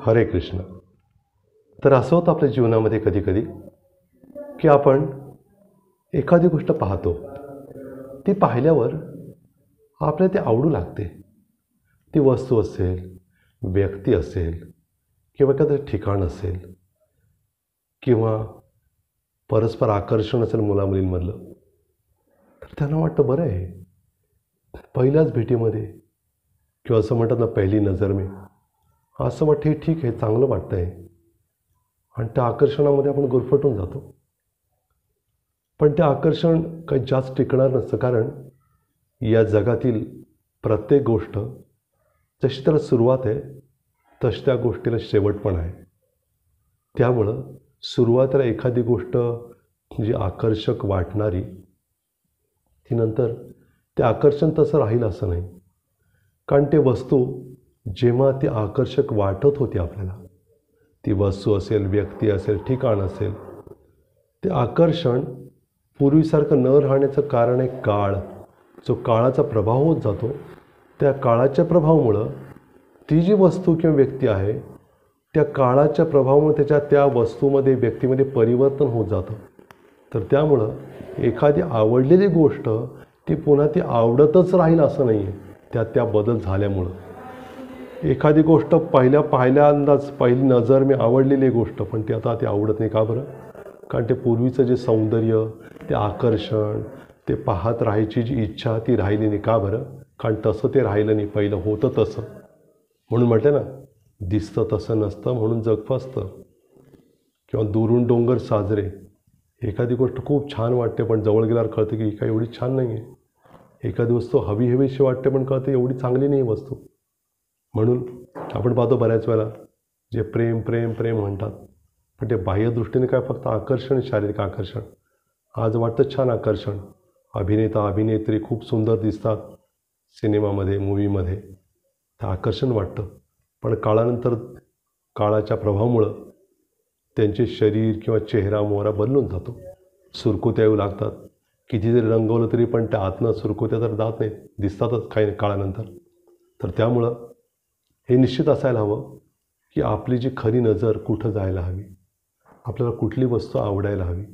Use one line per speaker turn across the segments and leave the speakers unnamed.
हरे कृष्ण तर असं होतं आपल्या जीवनामध्ये कधी कधी की आपण एखादी गोष्ट पाहतो ती पाहिल्यावर आपल्याला ते आवडू लागते ती वस्तू असेल व्यक्ती असेल किंवा एखादं ठिकाण असेल किंवा परस्पर आकर्षण असेल मुलामुलींमधलं तर त्यांना वाटतं बरं आहे पहिल्याच भेटीमध्ये किंवा असं म्हणतात ना पहिली नजर मी असं हे ठीक आहे चांगलं वाटतं आहे आणि त्या आकर्षणामध्ये आपण गुरफटून जातो पण ते आकर्षण काही जास्त टिकणार नसतं कारण या जगातील प्रत्येक गोष्ट जशी त्याला सुरुवात आहे तशी त्या गोष्टीला शेवट पण आहे त्यामुळं सुरुवातीला एखादी गोष्ट जी आकर्षक वाटणारी ती नंतर ते आकर्षण तसं राहील असं नाही कारण ते वस्तू जेव्हा ती आकर्षक वाटत होती आपल्याला ती वस्तू असेल व्यक्ती असेल ठिकाण असेल ते आकर्षण पूर्वीसारखं न राहण्याचं कारण आहे काळ जो काळाचा प्रभाव होत जातो त्या काळाच्या प्रभावामुळं ती जी वस्तू किंवा व्यक्ती आहे त्या काळाच्या प्रभावामुळे त्याच्या त्या वस्तूमध्ये व्यक्तीमध्ये परिवर्तन होत जातं तर त्यामुळं एखादी आवडलेली गोष्ट ती पुन्हा ती आवडतच राहील असं नाही आहे त्या त्या बदल झाल्यामुळं एखादी गोष्ट पहिल्या पाहिल्यांदाच पहिली नजर मी आवडलेली गोष्ट पण ती आता ती आवडत नाही का बरं कारण ते पूर्वीचं जे सौंदर्य ते आकर्षण ते पाहत राहायची जी इच्छा ती राहिली नाही का बरं कारण तसं ते राहिलं नाही पहिलं होतं तसं म्हणून म्हटलं ना दिसतं तसं नसतं म्हणून जग किंवा दुरून डोंगर साजरे एखादी गोष्ट खूप छान वाटते पण जवळ गेल्यावर कळतं की ही काही एवढी छान नाही आहे एखादी वस्तू हवी हवीशी वाटते पण कळते एवढी चांगली नाही वस्तू म्हणून आपण पाहतो बऱ्याच वेळेला जे प्रेम प्रेम प्रेम म्हणतात पण ते बाह्यदृष्टीने काय फक्त आकर्षण शारीरिक आकर्षण आज वाटतं छान आकर्षण अभिनेता अभिनेत्री खूप सुंदर दिसतात सिनेमामध्ये मूवीमध्ये ते आकर्षण वाटतं पण काळानंतर काळाच्या प्रभावामुळं त्यांचे शरीर किंवा चेहरा मोहरा बदलून जातो सुरकुत्या येऊ लागतात किती जरी रंगवलं तरी पण त्या आतनं सुरकुत्या तर जात नाहीत दिसतातच काही काळानंतर तर त्यामुळं हे निश्चित असायला हवं की आपली जी खरी नजर कुठं जायला हवी आपल्याला कुठली वस्तू आवडायला हवी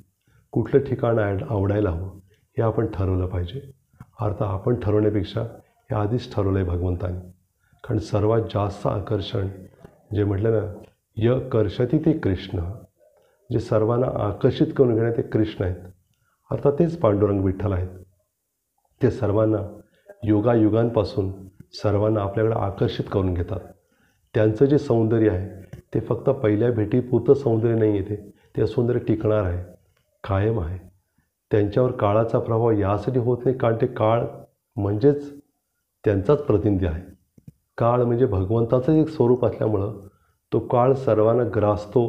कुठलं ठिकाण आय आवडायला हवं हे आपण ठरवलं पाहिजे अर्थ आपण ठरवण्यापेक्षा हे आधीच ठरवलं आहे भगवंताने कारण सर्वात जास्त आकर्षण जे म्हटलं ना य कर्षती ते कृष्ण जे सर्वांना आकर्षित करून घेणे ते कृष्ण आहेत अर्थात तेच पांडुरंग विठ्ठल आहेत ते सर्वांना युगायुगांपासून सर्वांना आपल्याकडे आकर्षित करून घेतात त्यांचं जे सौंदर्य आहे ते फक्त पहिल्या भेटीपुरतं सौंदर्य नाही येते ते सौंदर्य टिकणार आहे कायम आहे त्यांच्यावर काळाचा प्रभाव यासाठी होत नाही कारण ते काळ म्हणजेच त्यांचाच प्रतिनिधी आहे काळ म्हणजे भगवंताचं एक स्वरूप असल्यामुळं तो काळ सर्वांना ग्रासतो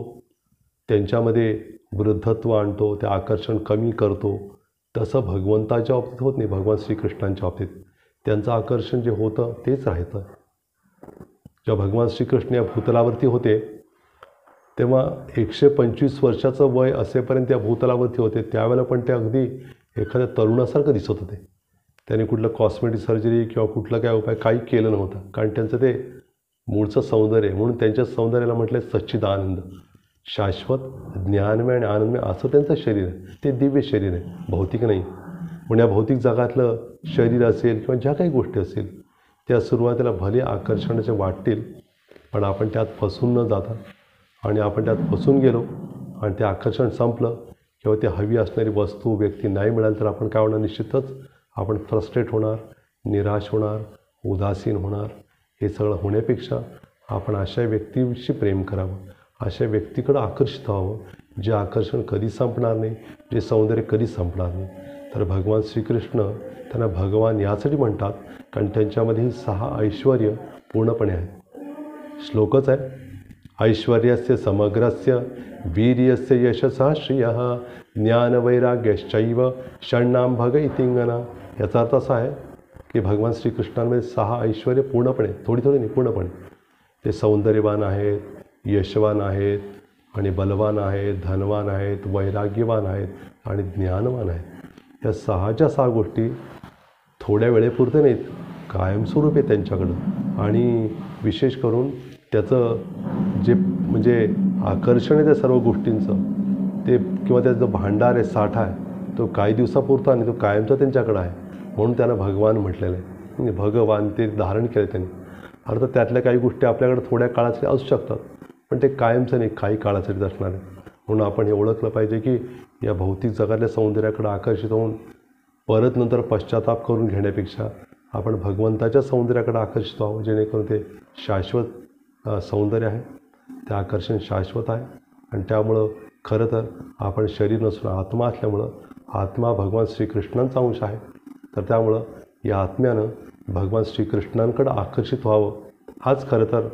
त्यांच्यामध्ये वृद्धत्व आणतो ते आकर्षण कमी करतो तसं भगवंताच्या बाबतीत होत नाही भगवान श्रीकृष्णांच्या बाबतीत त्यांचं आकर्षण जे होतं तेच राहतं जेव्हा भगवान श्रीकृष्ण या भूतलावरती होते तेव्हा एकशे पंचवीस वर्षाचं वय असेपर्यंत या भूतलावरती होते त्यावेळेला पण ते अगदी एखाद्या तरुणासारखं दिसत होते त्यांनी कुठलं कॉस्मेटिक सर्जरी किंवा कुठला काय उपाय काही केलं नव्हतं कारण त्यांचं ते मूळचं सौंदर्य म्हणून त्यांच्या सौंदर्याला म्हटलं सच्चिद आनंद शाश्वत ज्ञानमय आणि आनंदमय असं त्यांचं शरीर आहे ते दिव्य शरीर आहे भौतिक नाही म्हणजे या भौतिक जगातलं शरीर असेल किंवा ज्या काही गोष्टी असेल त्या सुरुवातीला भले आकर्षणाचे वाटतील पण आपण त्यात फसून न जाता आणि आपण त्यात फसून गेलो आणि ते आकर्षण संपलं किंवा ते हवी असणारी वस्तू व्यक्ती नाही मिळाली तर आपण काय होणार निश्चितच आपण फ्रस्ट्रेट होणार निराश होणार उदासीन होणार हे सगळं होण्यापेक्षा आपण अशा व्यक्तीशी प्रेम करावं अशा व्यक्तीकडं आकर्षित व्हावं जे आकर्षण कधी संपणार नाही जे सौंदर्य कधी संपणार नाही तर भगवान श्रीकृष्ण त्यांना भगवान यासाठी म्हणतात कारण त्यांच्यामध्ये सहा ऐश्वर पूर्णपणे आहेत श्लोकच आहे ऐश्वर्यस्य समग्रस्य वीर्यस्य यशसा श्रिय ज्ञानवैराग्यश्चैव षण्णाम भग इतिंगना याचा अर्थ असा आहे की भगवान श्रीकृष्णांमध्ये सहा ऐश्वर्य पूर्णपणे थोडी थोडी पूर्णपणे ते सौंदर्यवान आहेत यशवान आहेत आणि बलवान आहेत धनवान आहेत वैराग्यवान आहेत आणि ज्ञानवान आहेत या सहाच्या सहा गोष्टी थोड्या वेळेपुरते नाहीत कायमस्वरूप आहे त्यांच्याकडं आणि विशेष करून त्याचं जे म्हणजे आकर्षण आहे त्या सर्व गोष्टींचं ते किंवा त्याचा जो भांडार आहे साठा आहे तो काही दिवसापुरता आणि तो कायमचा त्यांच्याकडं आहे म्हणून त्यांना भगवान म्हटलेलं आहे म्हणजे भगवान ते धारण केले त्यांनी अर्थात त्यातल्या काही गोष्टी आपल्याकडे थोड्या काळासाठी असू शकतात पण ते कायमचं नाही काही काळासाठीच असणार आहे म्हणून आपण हे ओळखलं पाहिजे की या भौतिक जगातल्या सौंदर्याकडे आकर्षित होऊन परत नंतर पश्चाताप करून घेण्यापेक्षा आपण भगवंताच्या सौंदर्याकडे आकर्षित व्हावं जेणेकरून ते शाश्वत सौंदर्य आहे ते आकर्षण शाश्वत आहे आणि त्यामुळं खरं तर आपण शरीर नसून आत्मा असल्यामुळं आत्मा भगवान श्रीकृष्णांचा अंश आहे तर त्यामुळं या आत्म्यानं भगवान श्रीकृष्णांकडं आकर्षित व्हावं हाच खरं तर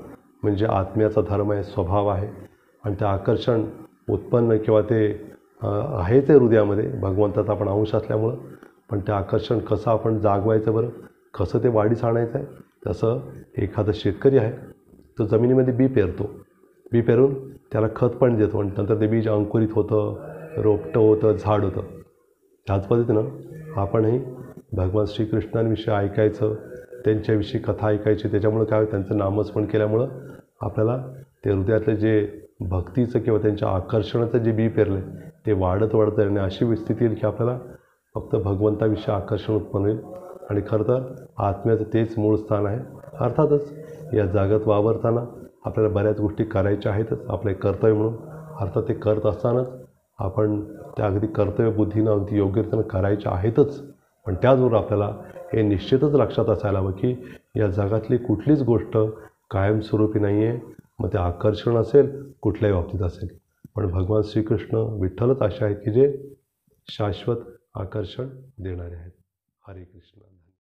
म्हणजे आत्म्याचा धर्म आहे स्वभाव आहे आणि ते आकर्षण उत्पन्न किंवा ते आहे ते हृदयामध्ये भगवंतात आपण अंश असल्यामुळं पण ते आकर्षण कसं आपण जागवायचं बरं कसं ते वाढीस आणायचं आहे तसं एखादा शेतकरी आहे तो जमिनीमध्ये बी पेरतो बी पेरून त्याला खत पण देतो आणि नंतर ते बीज अंकुरित होतं रोपटं होतं झाड होतं त्याच पद्धतीनं आपणही भगवान श्रीकृष्णांविषयी ऐकायचं त्यांच्याविषयी कथा ऐकायची त्याच्यामुळं काय त्यांचं नामस्मरण केल्यामुळं आपल्याला ते हृदयातलं जे भक्तीचं किंवा त्यांच्या आकर्षणाचं जे बी पेरलं ते वाढत वाढत आणि अशी स्थिती येईल की आपल्याला फक्त भगवंताविषयी आकर्षण उत्पन्न होईल आणि खरं तर आत्म्याचं तेच मूळ स्थान आहे अर्थातच या जागत वावरताना आपल्याला बऱ्याच गोष्टी करायच्या आहेतच आपले कर्तव्य म्हणून अर्थात ते करत असतानाच आपण त्या अगदी कर्तव्यबुद्धीनं अगदी योग्यरित्यानं करायच्या आहेतच पण त्याचबरोबर आपल्याला हे निश्चितच लक्षात असायला हवं की या जगातली कुठलीच गोष्ट कायमस्वरूपी नाही आहे मग ते आकर्षण असेल कुठल्याही बाबतीत असेल पण भगवान श्रीकृष्ण विठ्ठलच असे आहेत की जे शाश्वत आकर्षण देणारे आहेत हरे कृष्ण